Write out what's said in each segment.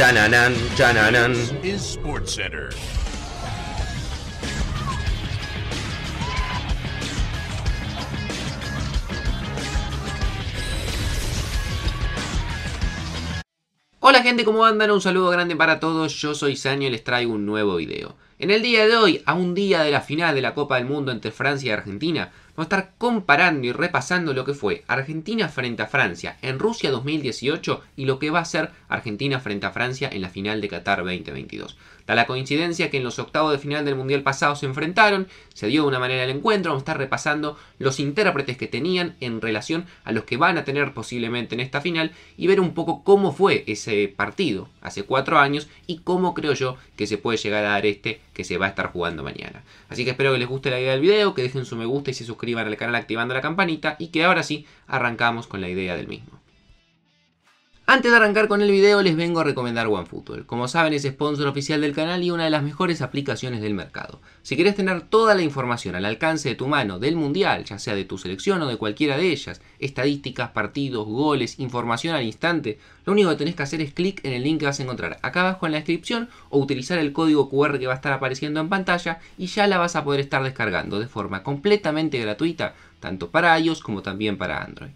dun dun This is SportsCenter. Hola gente, ¿cómo andan? Un saludo grande para todos, yo soy Sanyo y les traigo un nuevo video. En el día de hoy, a un día de la final de la Copa del Mundo entre Francia y Argentina, vamos a estar comparando y repasando lo que fue Argentina frente a Francia en Rusia 2018 y lo que va a ser Argentina frente a Francia en la final de Qatar 2022. A la coincidencia que en los octavos de final del Mundial pasado se enfrentaron, se dio de una manera el encuentro, vamos a estar repasando los intérpretes que tenían en relación a los que van a tener posiblemente en esta final y ver un poco cómo fue ese partido hace cuatro años y cómo creo yo que se puede llegar a dar este que se va a estar jugando mañana. Así que espero que les guste la idea del video, que dejen su me gusta y se suscriban al canal activando la campanita y que ahora sí arrancamos con la idea del mismo. Antes de arrancar con el video les vengo a recomendar OneFootball. Como saben es sponsor oficial del canal y una de las mejores aplicaciones del mercado. Si querés tener toda la información al alcance de tu mano del mundial, ya sea de tu selección o de cualquiera de ellas, estadísticas, partidos, goles, información al instante, lo único que tenés que hacer es clic en el link que vas a encontrar acá abajo en la descripción o utilizar el código QR que va a estar apareciendo en pantalla y ya la vas a poder estar descargando de forma completamente gratuita, tanto para iOS como también para Android.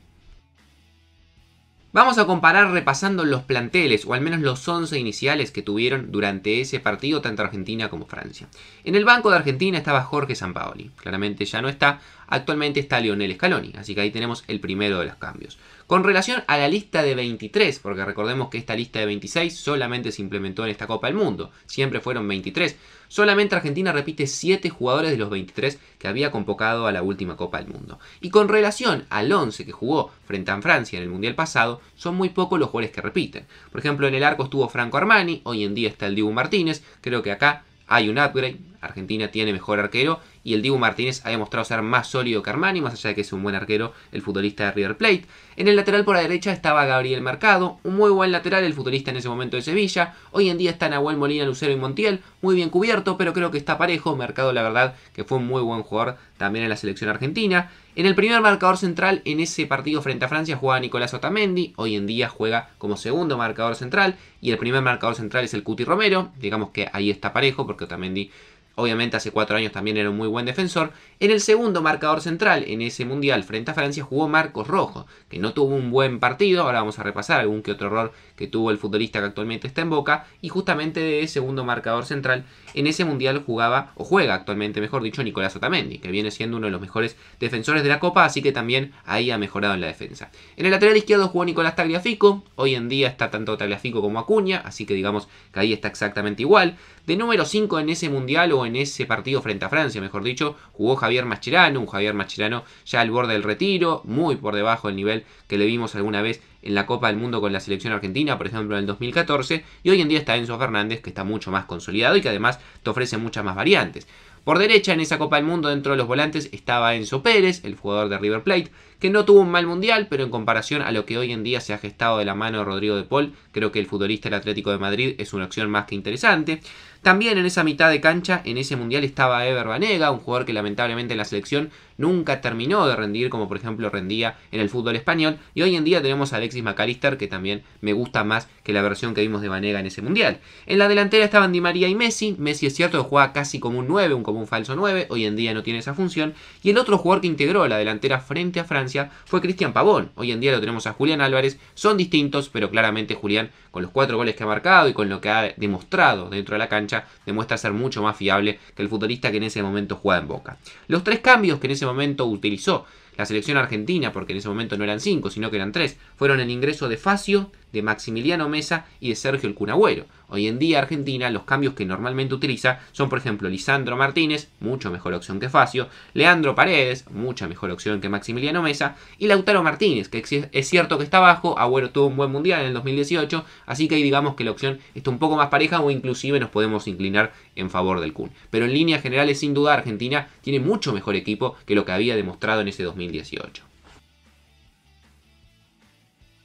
Vamos a comparar repasando los planteles, o al menos los 11 iniciales que tuvieron durante ese partido tanto Argentina como Francia. En el banco de Argentina estaba Jorge Sampaoli, claramente ya no está, actualmente está Lionel Scaloni, así que ahí tenemos el primero de los cambios. Con relación a la lista de 23, porque recordemos que esta lista de 26 solamente se implementó en esta Copa del Mundo, siempre fueron 23, solamente Argentina repite 7 jugadores de los 23 que había convocado a la última Copa del Mundo. Y con relación al 11 que jugó frente a Francia en el Mundial pasado, son muy pocos los jugadores que repiten. Por ejemplo, en el arco estuvo Franco Armani, hoy en día está el Dibu Martínez, creo que acá hay un upgrade, Argentina tiene mejor arquero y el Dibu Martínez ha demostrado ser más sólido que Armani, más allá de que es un buen arquero el futbolista de River Plate. En el lateral por la derecha estaba Gabriel Mercado, un muy buen lateral, el futbolista en ese momento de Sevilla. Hoy en día está Nahuel Molina, Lucero y Montiel, muy bien cubierto, pero creo que está parejo. Mercado, la verdad, que fue un muy buen jugador también en la selección argentina. En el primer marcador central, en ese partido frente a Francia, juega Nicolás Otamendi. Hoy en día juega como segundo marcador central. Y el primer marcador central es el Cuti Romero. Digamos que ahí está parejo, porque Otamendi obviamente hace cuatro años también era un muy buen defensor. En el segundo marcador central, en ese mundial frente a Francia, jugó Marcos Rojo, que no tuvo un buen partido, ahora vamos a repasar algún que otro error que tuvo el futbolista que actualmente está en Boca, y justamente de segundo marcador central, en ese mundial jugaba, o juega actualmente, mejor dicho, Nicolás Otamendi, que viene siendo uno de los mejores defensores de la Copa, así que también ahí ha mejorado en la defensa. En el lateral izquierdo jugó Nicolás Tagliafico, hoy en día está tanto Tagliafico como Acuña, así que digamos que ahí está exactamente igual. De número 5 en ese mundial o en ese partido frente a Francia, mejor dicho, jugó Javier Mascherano, un Javier Mascherano ya al borde del retiro, muy por debajo del nivel que le vimos alguna vez en la Copa del Mundo con la selección argentina, por ejemplo en el 2014, y hoy en día está Enzo Fernández, que está mucho más consolidado y que además te ofrece muchas más variantes. Por derecha en esa Copa del Mundo dentro de los volantes estaba Enzo Pérez, el jugador de River Plate, que no tuvo un mal mundial, pero en comparación a lo que hoy en día se ha gestado de la mano de Rodrigo de Paul, creo que el futbolista del Atlético de Madrid es una opción más que interesante. También en esa mitad de cancha, en ese mundial estaba Ever Banega, un jugador que lamentablemente en la selección nunca terminó de rendir como por ejemplo rendía en el fútbol español. Y hoy en día tenemos a Alexis McAllister, que también me gusta más que la versión que vimos de Vanega en ese mundial. En la delantera estaban Di María y Messi. Messi es cierto juega casi como un 9, un, como un falso 9. Hoy en día no tiene esa función. Y el otro jugador que integró la delantera frente a Francia fue Cristian Pavón. Hoy en día lo tenemos a Julián Álvarez. Son distintos, pero claramente Julián, con los cuatro goles que ha marcado y con lo que ha demostrado dentro de la cancha, demuestra ser mucho más fiable que el futbolista que en ese momento juega en Boca. Los tres cambios que en ese momento utilizó la selección argentina, porque en ese momento no eran cinco, sino que eran tres, fueron el ingreso de Facio, de Maximiliano Mesa y de Sergio El Cunagüero. Hoy en día Argentina los cambios que normalmente utiliza son por ejemplo Lisandro Martínez, mucho mejor opción que Facio, Leandro Paredes, mucha mejor opción que Maximiliano Mesa y Lautaro Martínez, que es cierto que está bajo, Agüero tuvo un buen mundial en el 2018, así que ahí digamos que la opción está un poco más pareja o inclusive nos podemos inclinar en favor del cun Pero en líneas generales sin duda Argentina tiene mucho mejor equipo que lo que había demostrado en ese 2018.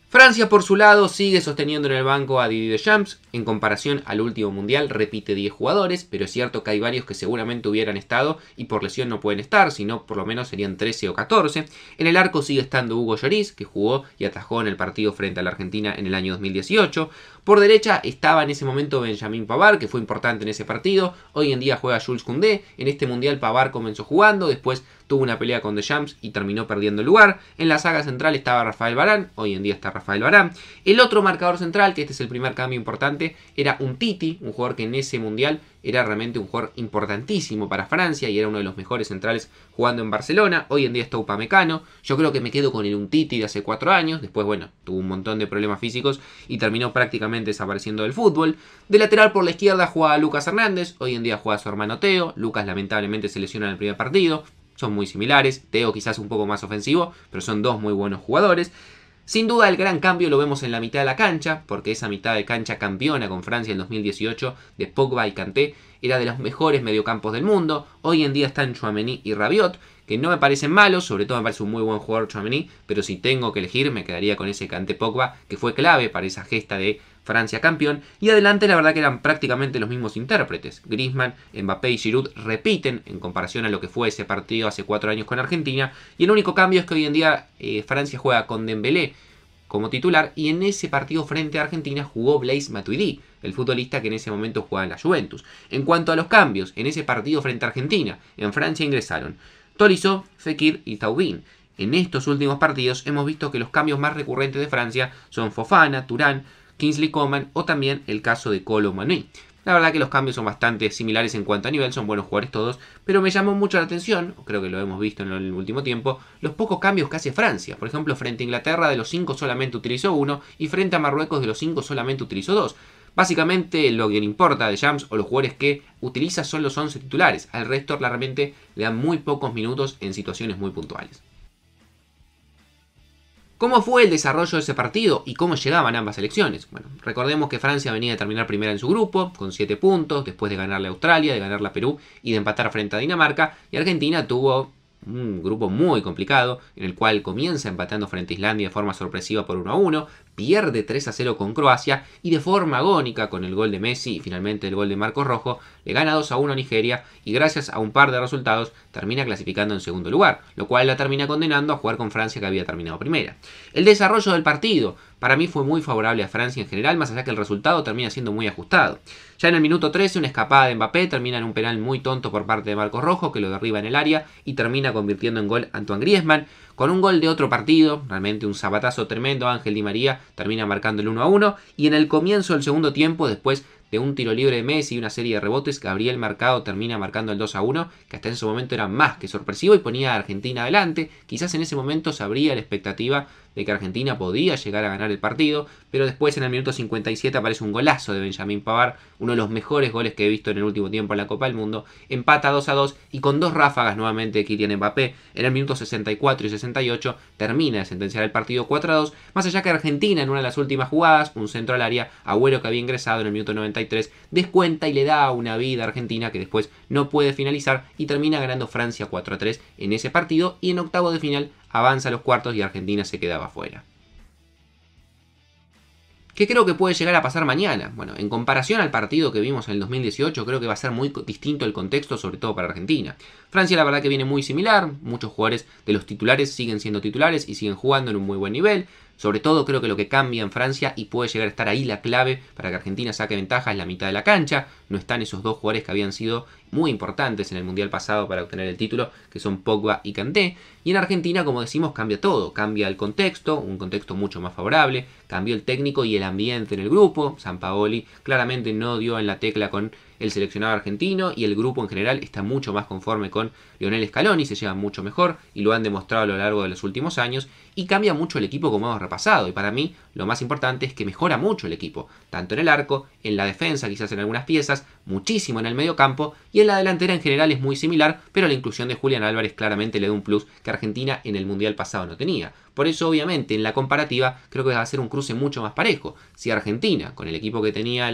Francia, por su lado, sigue sosteniendo en el banco a Didier Deschamps. En comparación al último mundial, repite 10 jugadores, pero es cierto que hay varios que seguramente hubieran estado y por lesión no pueden estar, sino por lo menos serían 13 o 14. En el arco sigue estando Hugo Lloris, que jugó y atajó en el partido frente a la Argentina en el año 2018. Por derecha estaba en ese momento Benjamin Pavar, que fue importante en ese partido. Hoy en día juega Jules Koundé. En este mundial Pavar comenzó jugando, después tuvo una pelea con The Jams y terminó perdiendo el lugar. En la saga central estaba Rafael Barán, hoy en día está Rafael Barán. El otro marcador central, que este es el primer cambio importante, era un Titi, un jugador que en ese mundial era realmente un jugador importantísimo para Francia y era uno de los mejores centrales jugando en Barcelona. Hoy en día está Upamecano. Yo creo que me quedo con el Untiti de hace cuatro años. Después, bueno, tuvo un montón de problemas físicos y terminó prácticamente desapareciendo del fútbol. De lateral por la izquierda jugaba Lucas Hernández. Hoy en día juega su hermano Teo. Lucas lamentablemente se lesiona en el primer partido son muy similares. Teo quizás un poco más ofensivo, pero son dos muy buenos jugadores. Sin duda el gran cambio lo vemos en la mitad de la cancha, porque esa mitad de cancha campeona con Francia en 2018 de Pogba y Kanté era de los mejores mediocampos del mundo. Hoy en día están Chouameni y Rabiot, que no me parecen malos, sobre todo me parece un muy buen jugador Chouameni, pero si tengo que elegir me quedaría con ese Kanté Pogba que fue clave para esa gesta de Francia campeón, y adelante la verdad que eran prácticamente los mismos intérpretes. Griezmann, Mbappé y Giroud repiten en comparación a lo que fue ese partido hace cuatro años con Argentina, y el único cambio es que hoy en día eh, Francia juega con Dembélé como titular, y en ese partido frente a Argentina jugó Blaise Matuidi, el futbolista que en ese momento jugaba en la Juventus. En cuanto a los cambios, en ese partido frente a Argentina, en Francia ingresaron Tolisso, Fekir y Taubin En estos últimos partidos hemos visto que los cambios más recurrentes de Francia son Fofana, Turán, Kingsley Coman o también el caso de Colo La verdad que los cambios son bastante similares en cuanto a nivel, son buenos jugadores todos, pero me llamó mucho la atención, creo que lo hemos visto en el último tiempo, los pocos cambios que hace Francia. Por ejemplo, frente a Inglaterra de los 5 solamente utilizó uno y frente a Marruecos de los 5 solamente utilizó dos. Básicamente lo que le importa de Jams o los jugadores que utiliza son los 11 titulares, al resto claramente le dan muy pocos minutos en situaciones muy puntuales. ¿Cómo fue el desarrollo de ese partido y cómo llegaban ambas elecciones? Bueno, recordemos que Francia venía de terminar primera en su grupo, con 7 puntos, después de ganarle a Australia, de ganarle a Perú y de empatar frente a Dinamarca, y Argentina tuvo un grupo muy complicado, en el cual comienza empatando frente a Islandia de forma sorpresiva por 1 a 1, pierde 3 a 0 con Croacia y de forma agónica con el gol de Messi y finalmente el gol de Marcos Rojo le gana 2 a 1 a Nigeria y gracias a un par de resultados termina clasificando en segundo lugar, lo cual la termina condenando a jugar con Francia que había terminado primera. El desarrollo del partido para mí fue muy favorable a Francia en general, más allá que el resultado termina siendo muy ajustado. Ya en el minuto 13, una escapada de Mbappé termina en un penal muy tonto por parte de Marcos Rojo, que lo derriba en el área y termina convirtiendo en gol Antoine Griezmann, con un gol de otro partido, realmente un zapatazo tremendo Ángel Di María, termina marcando el 1 a 1. Y en el comienzo del segundo tiempo, después de un tiro libre de Messi y una serie de rebotes, Gabriel Mercado termina marcando el 2 a 1, que hasta en ese momento era más que sorpresivo y ponía a Argentina adelante. Quizás en ese momento se abría la expectativa de que Argentina podía llegar a ganar el partido, pero después en el minuto 57 aparece un golazo de Benjamín Pavar, uno de los mejores goles que he visto en el último tiempo en la Copa del Mundo, empata 2 a 2 y con dos ráfagas nuevamente de Kylian Mbappé en el minuto 64 y 68 termina de sentenciar el partido 4 a 2, más allá que Argentina en una de las últimas jugadas, un centro al área, Agüero que había ingresado en el minuto 93, descuenta y le da una vida a Argentina que después no puede finalizar y termina ganando Francia 4 a 3 en ese partido y en octavo de final avanza los cuartos y Argentina se quedaba fuera. ¿Qué creo que puede llegar a pasar mañana? Bueno, en comparación al partido que vimos en el 2018, creo que va a ser muy distinto el contexto, sobre todo para Argentina. Francia la verdad que viene muy similar, muchos jugadores de los titulares siguen siendo titulares y siguen jugando en un muy buen nivel. Sobre todo creo que lo que cambia en Francia y puede llegar a estar ahí la clave para que Argentina saque ventaja es la mitad de la cancha. No están esos dos jugadores que habían sido muy importantes en el Mundial pasado para obtener el título, que son Pogba y Canté. Y en Argentina, como decimos, cambia todo. Cambia el contexto, un contexto mucho más favorable. Cambió el técnico y el ambiente en el grupo. San Paoli claramente no dio en la tecla con el seleccionado argentino y el grupo en general está mucho más conforme con Lionel Scaloni, se llevan mucho mejor y lo han demostrado a lo largo de los últimos años y cambia mucho el equipo como hemos repasado y para mí lo más importante es que mejora mucho el equipo, tanto en el arco, en la defensa quizás en algunas piezas, muchísimo en el medio campo y en la delantera en general es muy similar, pero la inclusión de Julián Álvarez claramente le da un plus que Argentina en el Mundial pasado no tenía. Por eso, obviamente, en la comparativa creo que va a ser un cruce mucho más parejo. Si Argentina, con el equipo que tenía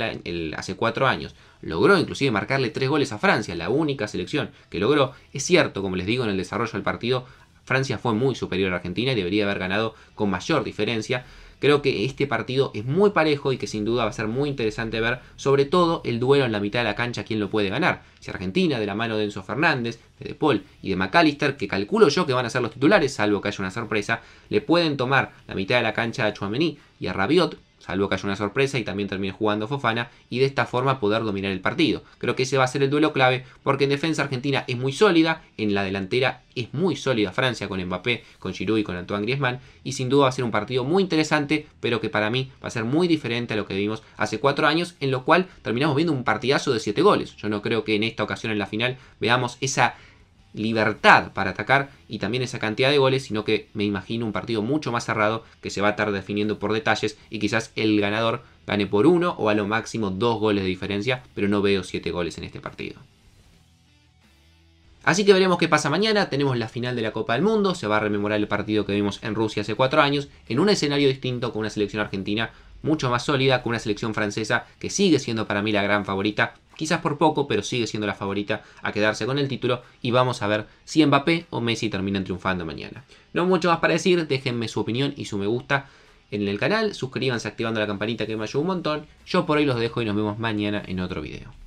hace cuatro años, logró inclusive marcarle tres goles a Francia, la única selección que logró, es cierto, como les digo en el desarrollo del partido, Francia fue muy superior a Argentina y debería haber ganado con mayor diferencia. Creo que este partido es muy parejo y que sin duda va a ser muy interesante ver, sobre todo el duelo en la mitad de la cancha, quién lo puede ganar. Si Argentina, de la mano de Enzo Fernández, de De Paul y de McAllister, que calculo yo que van a ser los titulares, salvo que haya una sorpresa, le pueden tomar la mitad de la cancha a Chouameni y a Rabiot, salvo que haya una sorpresa y también termine jugando Fofana y de esta forma poder dominar el partido. Creo que ese va a ser el duelo clave porque en defensa Argentina es muy sólida, en la delantera es muy sólida Francia con Mbappé, con Giroud y con Antoine Griezmann y sin duda va a ser un partido muy interesante pero que para mí va a ser muy diferente a lo que vimos hace cuatro años en lo cual terminamos viendo un partidazo de siete goles. Yo no creo que en esta ocasión en la final veamos esa libertad para atacar y también esa cantidad de goles, sino que me imagino un partido mucho más cerrado que se va a estar definiendo por detalles y quizás el ganador gane por uno o a lo máximo dos goles de diferencia, pero no veo siete goles en este partido. Así que veremos qué pasa mañana, tenemos la final de la Copa del Mundo, se va a rememorar el partido que vimos en Rusia hace cuatro años, en un escenario distinto con una selección argentina mucho más sólida, con una selección francesa que sigue siendo para mí la gran favorita, quizás por poco, pero sigue siendo la favorita a quedarse con el título y vamos a ver si Mbappé o Messi terminan triunfando mañana. No mucho más para decir, déjenme su opinión y su me gusta en el canal, suscríbanse activando la campanita que me ayuda un montón. Yo por hoy los dejo y nos vemos mañana en otro video.